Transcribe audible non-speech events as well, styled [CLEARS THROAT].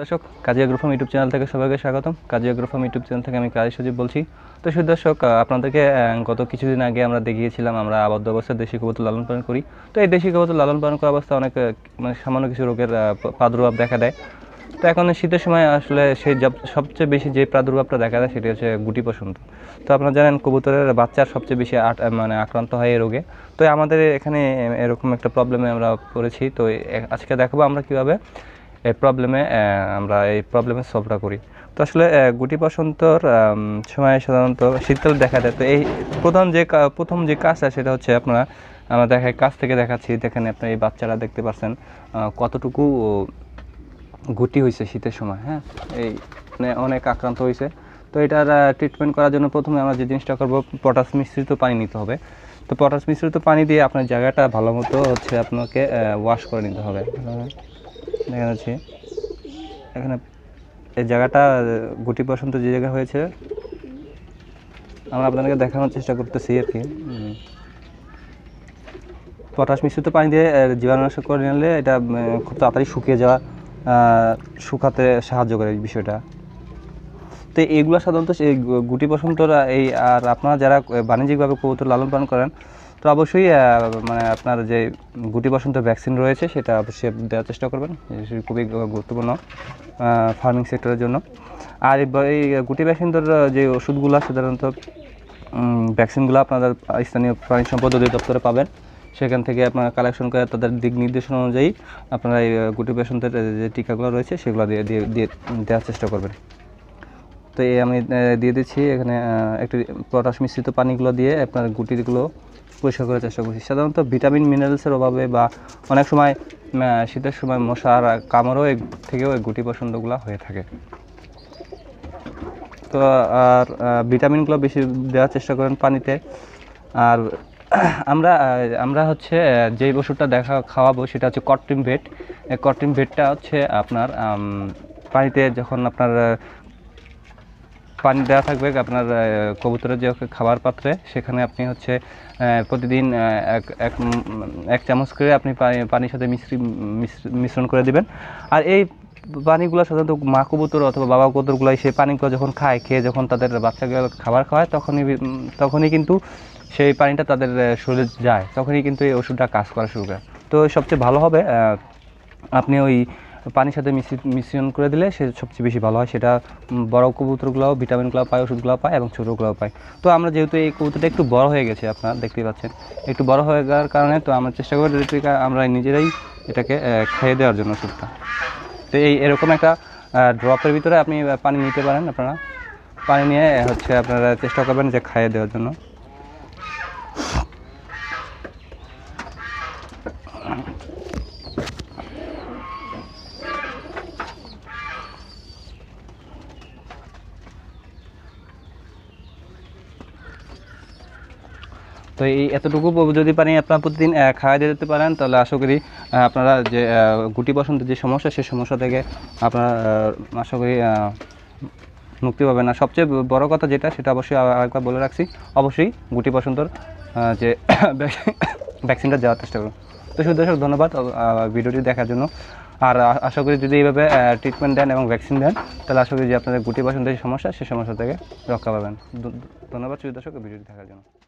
দর্শক কাজী আগ্রফম YouTube channel থেকে সবাইকে স্বাগতম কাজী আগ্রফম ইউটিউব চ্যানেল থেকে আমি কাজী সজীব বলছি তো সুদর্শক আপনাদেরকে গত কিছুদিন আগে আমরা দেখিয়েছিলাম আমরা আবদ্ধ অবস্থায় দেশি কবুতর লালন পালন করি তো এই দেশি কবুতর লালন পালন করা অবস্থা অনেক মানে সামান্য কিছু রোগের প্রাদুর্ভাব দেখা দেয় তো এখন শীতের সময় আসলে সেই সবচেয়ে বেশি যে প্রাদুর্ভাবটা দেখা দেয় সেটি হচ্ছে গুটি পছন্দ তো আপনারা জানেন কবুতরের বাচ্চার সবচেয়ে বেশি মানে আক্রান্ত হয় এই রোগে তো আমাদের এখানে এরকম একটা প্রবলেমে আমরা পড়েছি তো আজকে দেখাবো আমরা কীভাবে এই প্রবলেমে আমরা এই প্রবলেমে সলভটা করি তো আসলে গুটি বসন্তর সময় সাধারণত শীতকালে দেখা যায় তো এই প্রধান যে প্রথম যে কাজ আছে সেটা হচ্ছে আপনারা আমরা দেখা কাছ থেকে দেখাচ্ছি দেখেন আপনার এই বাচ্চারা দেখতে পাচ্ছেন কতটুকু গুটি হয়েছে শীতের সময় হ্যাঁ এই মানে অনেক আক্রান্ত হয়েছে তো এটার ট্রিটমেন্ট করার জন্য প্রথমে আমরা যে জিনিসটা করবো পটাশ মিশ্রিত পানি নিতে হবে তো পটাশ মিশ্রিত পানি দিয়ে আপনার জায়গাটা ভালো মতো হচ্ছে আপনাকে ওয়াশ করে নিতে হবে দেখা যাচ্ছে এখানে এই জায়গাটা গুটি বসন্ত যে জায়গা হয়েছে আমরা আপনাদেরকে দেখানোর চেষ্টা করতেছি আর কি পটাশ মিশ্রিত পানি দিয়ে জীবাণুনাশক করে নিলে এটা খুব তাড়াতাড়ি শুকিয়ে যাওয়া শুকাতে সাহায্য করে এই বিষয়টা তো এইগুলো সাধারণত গুটি বসন্তরা এই আর আপনারা যারা বাণিজ্যিকভাবে কবুতর লালন পালন করেন তো অবশ্যই মানে আপনার যে গুটি বসন্ত ভ্যাকসিন রয়েছে সেটা অবশ্যই দেওয়ার চেষ্টা করবেন খুবই গুরুত্বপূর্ণ ফার্মিং সেক্টরের জন্য আর এই গুটি ভ্যাকসিনটার যে ওষুধগুলো সাধারণত ভ্যাকসিনগুলো আপনাদের স্থানীয় প্রাণী সম্পদ অধিদপ্তরে পাবেন সেখান থেকে আপনারা কালেকশন করে তাদের দিক নির্দেশনা অনুযায়ী আপনারা এই গুটি বসন্তের যে টিকাগুলো রয়েছে সেগুলো দিয়ে দিয়ে দিয়ে দেওয়ার চেষ্টা করবেন তো এই আমি দিয়ে দিচ্ছি এখানে একটি পটাশ মিশ্রিত পানিগুলো দিয়ে আপনার গুটিগুলো পরিষ্কার করার চেষ্টা করছি সাধারণত ভিটামিন মিনারেলসের অভাবে বা অনেক সময় শীতের সময় মশার কামড়ও এর থেকেও এই গুটি পছন্দগুলো হয়ে থাকে তো আর ভিটামিনগুলো বেশি দেওয়ার চেষ্টা করেন পানিতে আর [CLEARS THROAT] আমরা আমরা হচ্ছে যেই ওষুধটা দেখা খাওয়াবো সেটা হচ্ছে কট্রিম ভেট কট্রিম ভেটটা হচ্ছে আপনার পানিতে যখন আপনার পানি দেওয়া থাকবে আপনার কবুতরের যে খাবার পাত্রে সেখানে আপনি হচ্ছে প্রতিদিন এক এক এক চামচ করে আপনি পানির সাথে মিশ্রি মিশ্রণ করে দিবেন আর এই পানিগুলো সাধারণত মা কবুতর অথবা বাবা কবুতরগুলাই সেই পানিগুলো যখন খায় খেয়ে যখন তাদের বাচ্চাকে খাবার খাওয়ায় তখনই তখনই কিন্তু সেই পানিটা তাদের শরীরে যায় তখনই কিন্তু এই ওষুধটা কাজ করা শুরু করে তো সবচেয়ে ভালো হবে আপনি ওই পানির সাথে মিশ্রণ করে দিলে সে সবচেয়ে বেশি ভালো হয় সেটা বড় কবুতরগুলোও ভিটামিনগুলো পায় ওষুধগুলো পায় এবং ছোটোগুলোও পায় তো আমরা যেহেতু এই কবুতরটা একটু বড় হয়ে গেছে আপনারা দেখতেই পাচ্ছেন একটু বড় হয়ে যাওয়ার কারণে তো আমরা চেষ্টা করি আমরা নিজেরাই এটাকে খেয়ে দেওয়ার জন্য ওষুধটা তো এই এরকম একটা ড্রপের ভিতরে আপনি পানি নিতে পারেন আপনারা পানি নিয়ে হচ্ছে আপনারা চেষ্টা করবেন যে খাইয়ে দেওয়ার জন্য তো এই এতটুকু যদি পানি আপনারা প্রতিদিন খাওয়াই দিয়ে দিতে পারেন তাহলে আশা করি আপনারা যে গুটি বসন্তের যে সমস্যা সেই সমস্যা থেকে আপনারা আশা করি মুক্তি পাবেন না সবচেয়ে বড় কথা যেটা সেটা অবশ্যই আরেকবার বলে রাখছি অবশ্যই গুটি বসন্তর যে [COUGHS] ভ্যাকসিনটা যাওয়ার চেষ্টা করুন তো শুধু দর্শক ধন্যবাদ ভিডিওটি দেখার জন্য আর আশা করি যদি এইভাবে ট্রিটমেন্ট দেন এবং ভ্যাকসিন দেন তাহলে আশা করি যে আপনাদের গুটি বসন্তের সমস্যা সেই সমস্যা থেকে রক্ষা পাবেন ধন্যবাদ শুধু দর্শক ভিডিওটি দেখার জন্য